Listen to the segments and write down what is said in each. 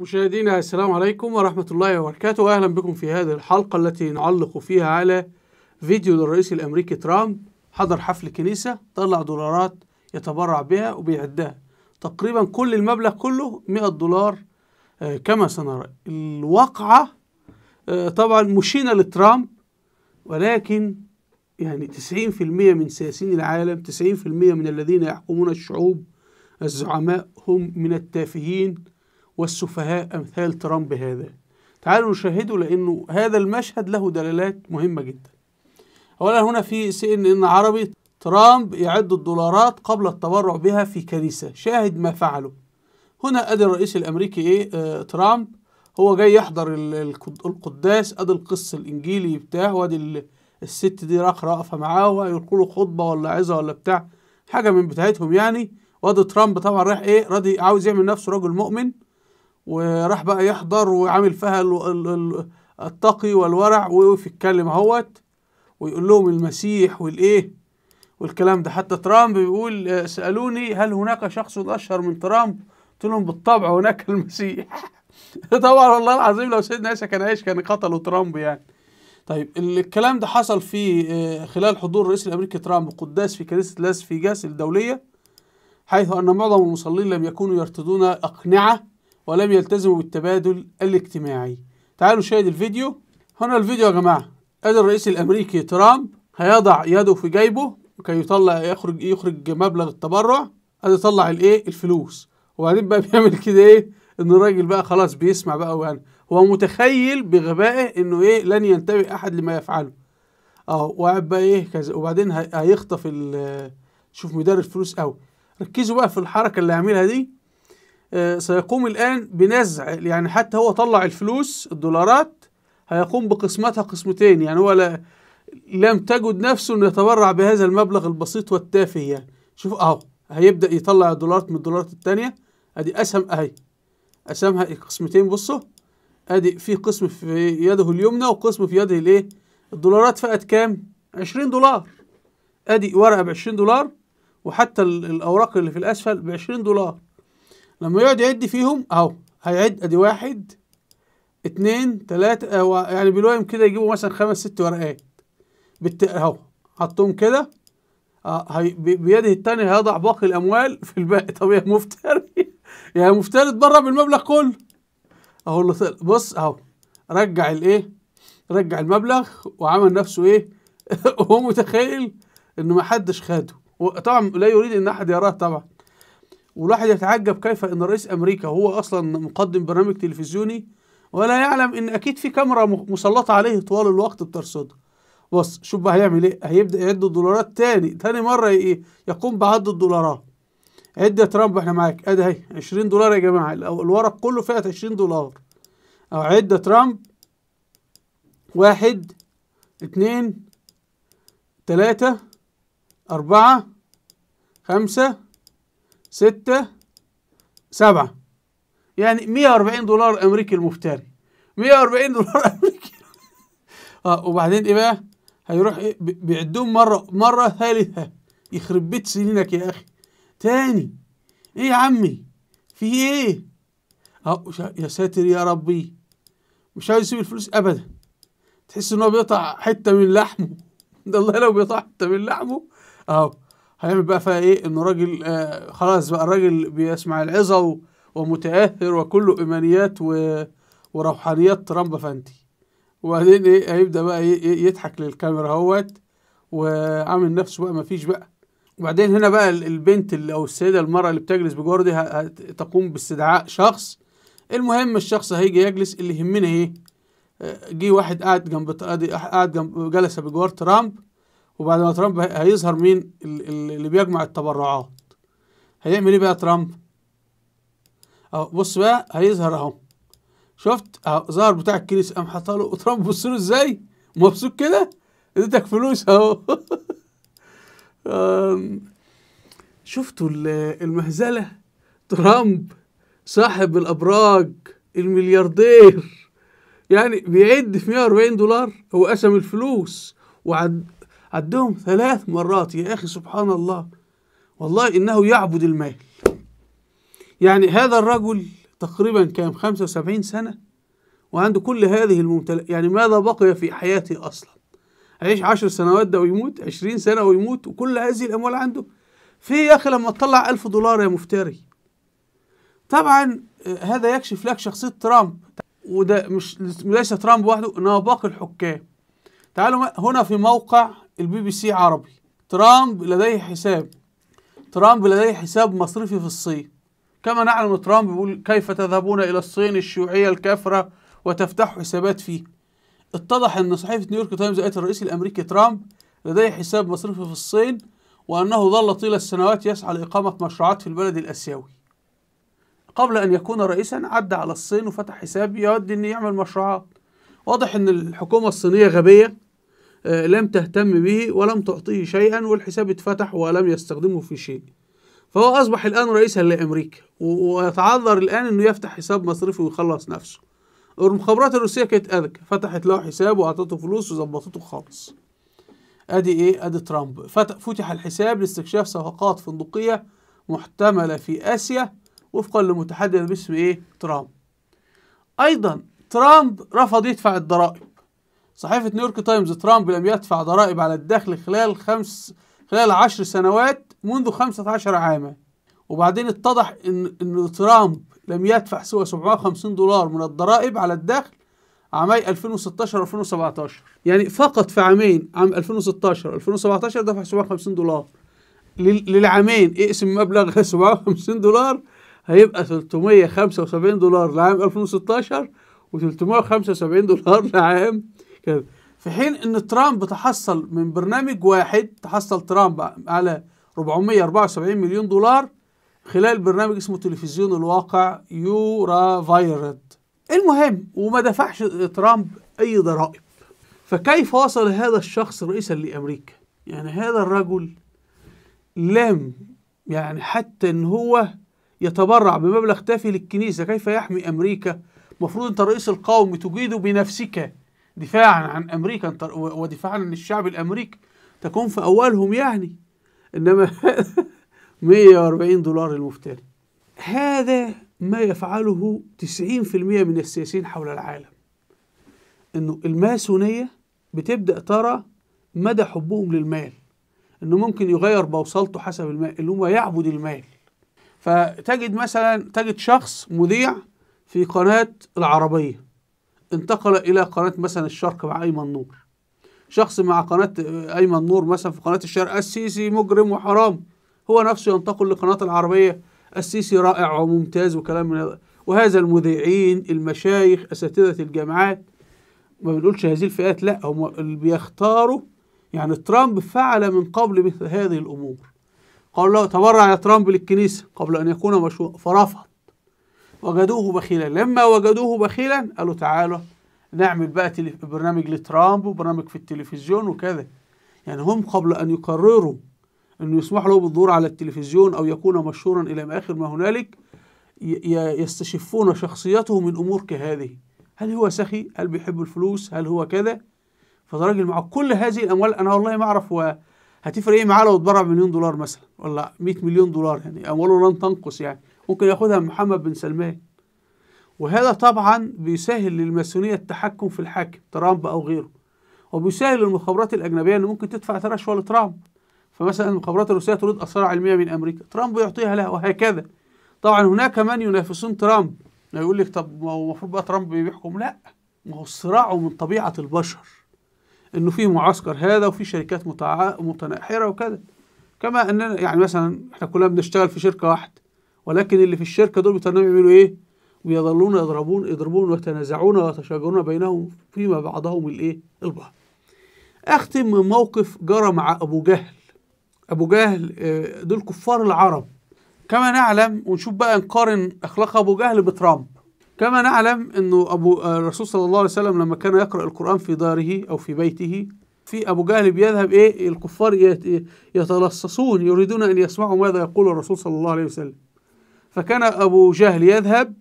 مشاهدينا السلام عليكم ورحمة الله وبركاته أهلا بكم في هذه الحلقة التي نعلق فيها على فيديو للرئيس الأمريكي ترامب حضر حفل كنيسة طلع دولارات يتبرع بها وبيعدها تقريبا كل المبلغ كله 100 دولار آه، كما سنرى الواقعة آه، طبعا مشينة لترامب ولكن يعني 90% من سياسيين العالم 90% من الذين يحكمون الشعوب الزعماء هم من التافهين والسفهاء أمثال ترامب هذا تعالوا نشاهده لأنه هذا المشهد له دلالات مهمة جدا أولا هنا في سي إن إن عربي ترامب يعد الدولارات قبل التبرع بها في كنيسة شاهد ما فعله هنا أدي الرئيس الأمريكي إيه آه ترامب هو جاي يحضر القداس أدي القس الإنجيلي بتاعه وأدي الست دي راق راقفة معاه ويقولوا له خطبة ولا عظة ولا بتاع حاجة من بتاعتهم يعني وأدي ترامب طبعا رايح إيه راضي عاوز يعمل نفسه رجل مؤمن وراح بقى يحضر وعامل فيها التقي والورع ويقف يتكلم اهوت ويقول لهم المسيح والايه والكلام ده حتى ترامب بيقول سالوني هل هناك شخص اشهر من ترامب قلت لهم بالطبع هناك المسيح طبعا والله العظيم لو سيدنا عيسى كان عايش كان قتلوا ترامب يعني طيب الكلام ده حصل في آه، خلال حضور الرئيس الامريكي ترامب قداس في كنيسه لاس فيجاس الدوليه حيث ان معظم المصلين لم يكونوا يرتدون اقنعه ولم يلتزموا بالتبادل الاجتماعي تعالوا شاهد الفيديو هنا الفيديو يا جماعة ادي الرئيس الامريكي ترامب هيضع يده في جيبه كي يطلع يخرج يخرج مبلغ التبرع ادي طلع الايه الفلوس وبعدين بقى بيعمل كده ايه ان الراجل بقى خلاص بيسمع بقى ويعني هو متخيل بغبائه انه ايه لن ينتبه احد لما يفعله اه وقعد بقى ايه كذا وبعدين هيخطف شوف مدار الفلوس قوي ركزوا بقى في الحركه اللي هيعملها دي آه، سيقوم الآن بنزع يعني حتى هو طلع الفلوس الدولارات هيقوم بقسمتها قسمتين يعني هو لم تجد نفسه أن يتبرع بهذا المبلغ البسيط والتافه يعني شوف اهو هيبدا يطلع الدولارات من الدولارات الثانيه ادي اسهم اهي اسهمها قسمتين بصوا ادي في قسم في يده اليمنى وقسم في يده الايه الدولارات فقط كام 20 دولار ادي ورقه ب 20 دولار وحتى الاوراق اللي في الاسفل ب 20 دولار لما يقعد يعد فيهم اهو هيعد ادي واحد اتنين تلاتة هو يعني بالوهم كده يجيبوا مثلا خمس ست ورقات بالت... اهو حطهم كده آه بيده التاني هيضع باقي الاموال في الباقي طب يا مفتري يا مفتري اتبرع بالمبلغ كله اهو اللي طلع بص اهو رجع الايه رجع المبلغ وعمل نفسه ايه وهو متخيل ان ما حدش خده طبعا لا يريد ان احد يراه طبعا والواحد يتعجب كيف ان رئيس امريكا هو اصلا مقدم برنامج تلفزيوني ولا يعلم ان اكيد في كاميرا مسلطه عليه طوال الوقت بترصده بص شوف بقى هيعمل ايه هيبدا يعد الدولارات تاني تاني مره ايه يقوم بعد الدولارات عد يا ترامب احنا معاك ادي اهي 20 دولار يا جماعه الورق كله فيها 20 دولار اهو عد يا ترامب واحد اتنين تلاتة أربعة خمسة ستة سبعة يعني 140 دولار أمريكي المفتري 140 دولار أمريكي اه وبعدين إيه بقى هيروح إيه بيعدوهم مرة مرة ثالثة يخرب بيت سنينك يا أخي تاني إيه يا عمي في إيه اه يا ساتر يا ربي مش عايز يسيب الفلوس أبدا تحس إن هو بيقطع حتة من لحمه ده الله لو بيقطع حتة من لحمه أهو هيعمل بقى فيها ايه انه راجل آه خلاص بقى الراجل بيسمع العظه ومتاثر وكله ايمانيات وروحانيات ترامب فانتي وبعدين ايه هيبدا بقى إيه؟, ايه, يضحك للكاميرا اهوت وعامل نفسه بقى مفيش بقى وبعدين هنا بقى البنت اللي او السيده المراه اللي بتجلس بجوار دي تقوم باستدعاء شخص المهم الشخص هيجي يجلس اللي يهمنا ايه آه، جه واحد قاعد جنب قاعد جنب جلس بجوار ترامب وبعد ما ترامب هيظهر مين اللي بيجمع التبرعات هيعمل ايه بقى ترامب اهو بص بقى هيظهر اهو شفت اهو ظهر بتاع الكنيسه قام حاطه له وترامب بص له ازاي مبسوط كده اديتك فلوس اهو شفتوا المهزله ترامب صاحب الابراج الملياردير يعني بيعد في 140 دولار هو قسم الفلوس وعد عدهم ثلاث مرات يا أخي سبحان الله والله إنه يعبد المال يعني هذا الرجل تقريبا كان 75 سنة وعنده كل هذه الممتلكات يعني ماذا بقي في حياته أصلا عيش 10 سنوات ده ويموت 20 سنة ويموت وكل هذه الأموال عنده في يا أخي لما تطلع 1000 دولار يا مفتري طبعا آه، هذا يكشف لك شخصية ترامب وده مش ليس ترامب وحده باقي الحكام تعالوا هنا في موقع البي بي سي عربي ترامب لديه حساب ترامب لديه حساب مصرفي في الصين كما نعلم ترامب يقول كيف تذهبون إلى الصين الشيوعية الكافرة وتفتح حسابات فيه اتضح أن صحيفة نيويورك تايمز قالت آية الرئيس الأمريكي ترامب لديه حساب مصرفي في الصين وأنه ظل طيل السنوات يسعى لإقامة مشروعات في البلد الآسيوي قبل أن يكون رئيسا عدى على الصين وفتح حساب يود أن يعمل مشروعات واضح أن الحكومة الصينية غبية آه، لم تهتم به ولم تعطيه شيئا والحساب اتفتح ولم يستخدمه في شيء فهو أصبح الآن رئيسا لأمريكا ويتعذر الآن أنه يفتح حساب مصرفي ويخلص نفسه المخابرات الروسية كانت أذكى فتحت له حساب وأعطته فلوس وظبطته خالص أدي إيه أدي ترامب فتح الحساب لاستكشاف صفقات فندقية محتملة في آسيا وفقا لمتحدث باسم إيه ترامب أيضا ترامب رفض يدفع الضرائب صحيفة نيويورك تايمز ترامب لم يدفع ضرائب على الدخل خلال خمس خلال عشر سنوات منذ 15 عاما وبعدين اتضح ان ان ترامب لم يدفع سوى 750 دولار من الضرائب على الدخل عامي 2016 2017 يعني فقط في عامين عام 2016 2017 دفع 750 دولار للعامين اقسم مبلغ 750 دولار هيبقى 375 دولار لعام 2016 و 375 دولار لعام كذا في حين ان ترامب تحصل من برنامج واحد تحصل ترامب على 474 مليون دولار خلال برنامج اسمه تلفزيون الواقع يورا فايرد المهم وما دفعش ترامب اي ضرائب فكيف وصل هذا الشخص رئيسا لامريكا يعني هذا الرجل لم يعني حتى ان هو يتبرع بمبلغ تافه للكنيسه كيف يحمي امريكا المفروض انت رئيس القوم تجيد بنفسك دفاعا عن امريكا ودفاعا عن الشعب الامريكي تكون في اولهم يعني انما 140 دولار المفتري هذا ما يفعله 90% من السياسيين حول العالم انه الماسونيه بتبدا ترى مدى حبهم للمال انه ممكن يغير بوصلته حسب المال اللي هو يعبد المال فتجد مثلا تجد شخص مذيع في قناه العربيه انتقل الى قناه مثلا الشرق مع ايمن نور شخص مع قناه ايمن نور مثلا في قناه الشرق السيسي مجرم وحرام هو نفسه ينتقل لقناه العربيه السيسي رائع وممتاز وكلام من هذا وهذا المذيعين المشايخ اساتذه الجامعات ما بنقولش هذه الفئات لا هم اللي بيختاروا يعني ترامب فعل من قبل مثل هذه الامور قال له تبرع يا ترامب للكنيسه قبل ان يكون مشروع فرفض وجدوه بخيلا لما وجدوه بخيلا قالوا تعالوا نعمل بقى برنامج لترامب وبرنامج في التلفزيون وكذا يعني هم قبل أن يقرروا أنه يسمح له بالظهور على التلفزيون أو يكون مشهورا إلى ما آخر ما هنالك يستشفون شخصيته من أمور كهذه هل هو سخي؟ هل بيحب الفلوس؟ هل هو كذا؟ فالراجل مع كل هذه الأموال أنا والله ما أعرف هتفرق إيه معاه لو اتبرع بمليون دولار مثلا ولا 100 مليون دولار يعني أمواله لن تنقص يعني ممكن ياخدها محمد بن سلمان وهذا طبعا بيسهل للماسونية التحكم في الحاكم ترامب أو غيره وبيسهل للمخابرات الأجنبية ان ممكن تدفع رشوة لترامب فمثلا المخابرات الروسية تريد أسرار علمية من أمريكا ترامب يعطيها لها وهكذا طبعا هناك من ينافسون ترامب يقول لك طب ما هو المفروض بقى ترامب بيحكم لا ما هو الصراع من طبيعة البشر انه في معسكر هذا وفي شركات متناحره وكذا كما اننا يعني مثلا احنا كلنا بنشتغل في شركه واحده ولكن اللي في الشركه دول بيضطروا يعملوا ايه ويظلون يضربون يضربون ويتنازعون ويتشاجرون بينهم فيما بعضهم الايه البعض اختم من موقف جرى مع ابو جهل ابو جهل آه، دول كفار العرب كما نعلم ونشوف بقى نقارن اخلاق ابو جهل بترامب كما نعلم انه ابو آه، الرسول صلى الله عليه وسلم لما كان يقرا القران في داره او في بيته في ابو جهل بيذهب ايه الكفار يتلصصون يريدون ان يسمعوا ماذا يقول الرسول صلى الله عليه وسلم فكان أبو جهل يذهب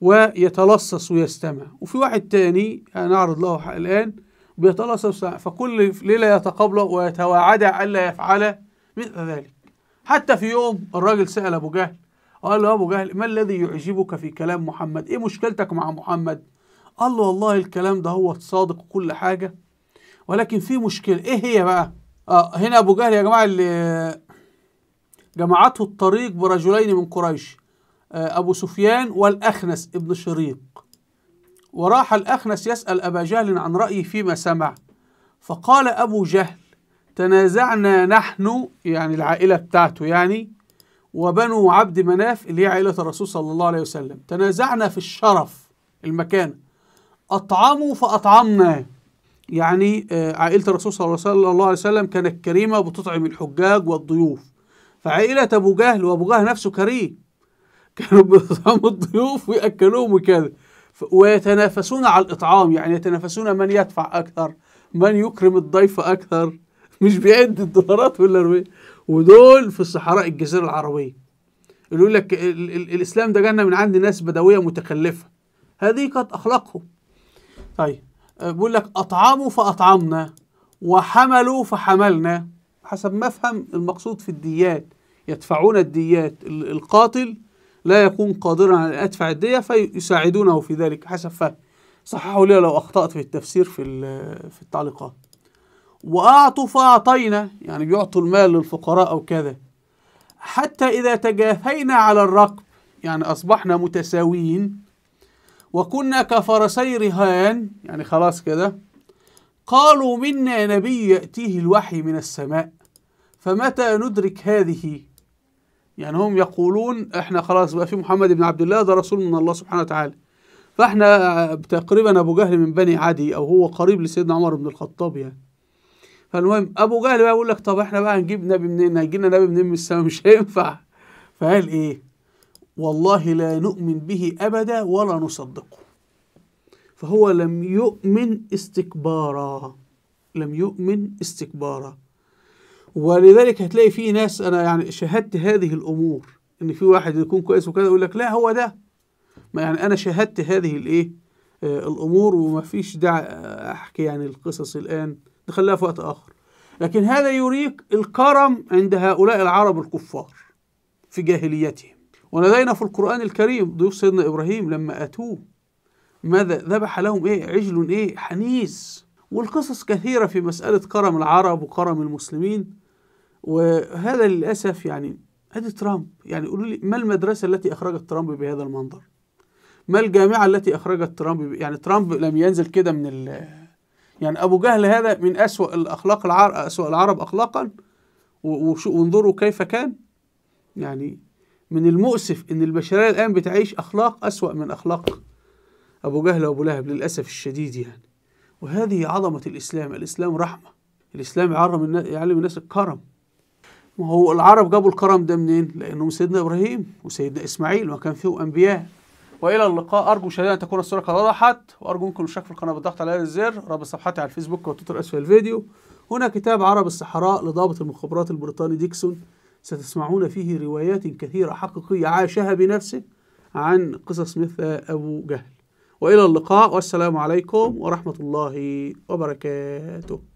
ويتلصص ويستمع وفي واحد تاني هنعرض له الآن بيتلصص فكل ليلة يتقبله ويتواعد ألا يفعل مثل ذلك حتى في يوم الراجل سأل أبو جهل قال له أبو جهل ما الذي يعجبك في كلام محمد إيه مشكلتك مع محمد قال له والله الكلام ده هو صادق وكل حاجة ولكن في مشكلة إيه هي بقى آه هنا أبو جهل يا جماعة اللي جمعته الطريق برجلين من قريش آه، أبو سفيان والأخنس ابن شريق وراح الأخنس يسأل أبا جهل عن رأيه فيما سمع فقال أبو جهل تنازعنا نحن يعني العائلة بتاعته يعني وبنو عبد مناف اللي هي عائلة الرسول صلى الله عليه وسلم تنازعنا في الشرف المكان أطعموا فأطعمنا يعني آه، عائلة الرسول صلى الله عليه وسلم كانت كريمة بتطعم الحجاج والضيوف فعائلة أبو جهل وأبو جهل نفسه كريم كانوا بيطعموا الضيوف ويأكلوهم وكذا ويتنافسون على الإطعام يعني يتنافسون من يدفع أكثر من يكرم الضيف أكثر مش بيعد الدولارات ولا ربي. ودول في الصحراء الجزيرة العربية يقول لك ال ال الإسلام ده جانا من عند ناس بدوية متخلفة هذه كانت أخلاقهم طيب بيقول لك أطعموا فأطعمنا وحملوا فحملنا حسب ما أفهم المقصود في الديات يدفعون الديات القاتل لا يكون قادرا على أن أدفع الدية فيساعدونه في ذلك حسب فهم صححوا لي لو أخطأت في التفسير في, في التعليقات وأعطوا فأعطينا يعني بيعطوا المال للفقراء أو كذا حتى إذا تجافينا على الركب يعني أصبحنا متساويين وكنا كفرسي رهان يعني خلاص كده قالوا منا نبي يأتيه الوحي من السماء فمتى ندرك هذه يعني هم يقولون احنا خلاص بقى في محمد بن عبد الله ده رسول من الله سبحانه وتعالى فاحنا آه، تقريبا ابو جهل من بني عدي او هو قريب لسيدنا عمر بن الخطاب يعني فالمهم ابو جهل بقى يقول لك طب احنا بقى هنجيب نبي منين هيجي لنا نبي منين من السماء مش هينفع فقال ايه والله لا نؤمن به ابدا ولا نصدقه فهو لم يؤمن استكبارا لم يؤمن استكبارا ولذلك هتلاقي في ناس انا يعني شاهدت هذه الامور ان في واحد يكون كويس وكذا يقول لك لا هو ده ما يعني انا شاهدت هذه الايه آه، الامور وما فيش داعي آه، احكي يعني القصص الان نخليها في وقت اخر لكن هذا يريك الكرم عند هؤلاء العرب الكفار في جاهليتهم ولدينا في القرآن الكريم ضيوف سيدنا إبراهيم لما أتوه ماذا ذبح لهم إيه عجل إيه حنيز والقصص كثيرة في مسألة كرم العرب وكرم المسلمين وهذا للأسف يعني ادي ترامب يعني قولوا لي ما المدرسة التي أخرجت ترامب بهذا المنظر ما الجامعة التي أخرجت ترامب يعني ترامب لم ينزل كده من ال يعني أبو جهل هذا من اسوء الأخلاق العر اسوء العرب أخلاقا وانظروا كيف كان يعني من المؤسف إن البشرية الآن بتعيش أخلاق اسوء من أخلاق أبو جهل وأبو لهب للأسف الشديد يعني وهذه عظمة الإسلام الإسلام رحمة الإسلام يعلم الناس الكرم ما هو العرب جابوا الكرم ده منين؟ لأنهم سيدنا إبراهيم وسيدنا إسماعيل وكان فيهم أنبياء وإلى اللقاء أرجو شديدا أن تكون الصورة قد وضحت وأرجو منكم الاشتراك في القناة بالضغط على الزر رابط صفحتي على الفيسبوك وتويتر أسفل الفيديو هنا كتاب عرب الصحراء لضابط المخابرات البريطاني ديكسون ستسمعون فيه روايات كثيرة حقيقية عاشها بنفسه عن قصص مثل أبو جهل وإلى اللقاء والسلام عليكم ورحمة الله وبركاته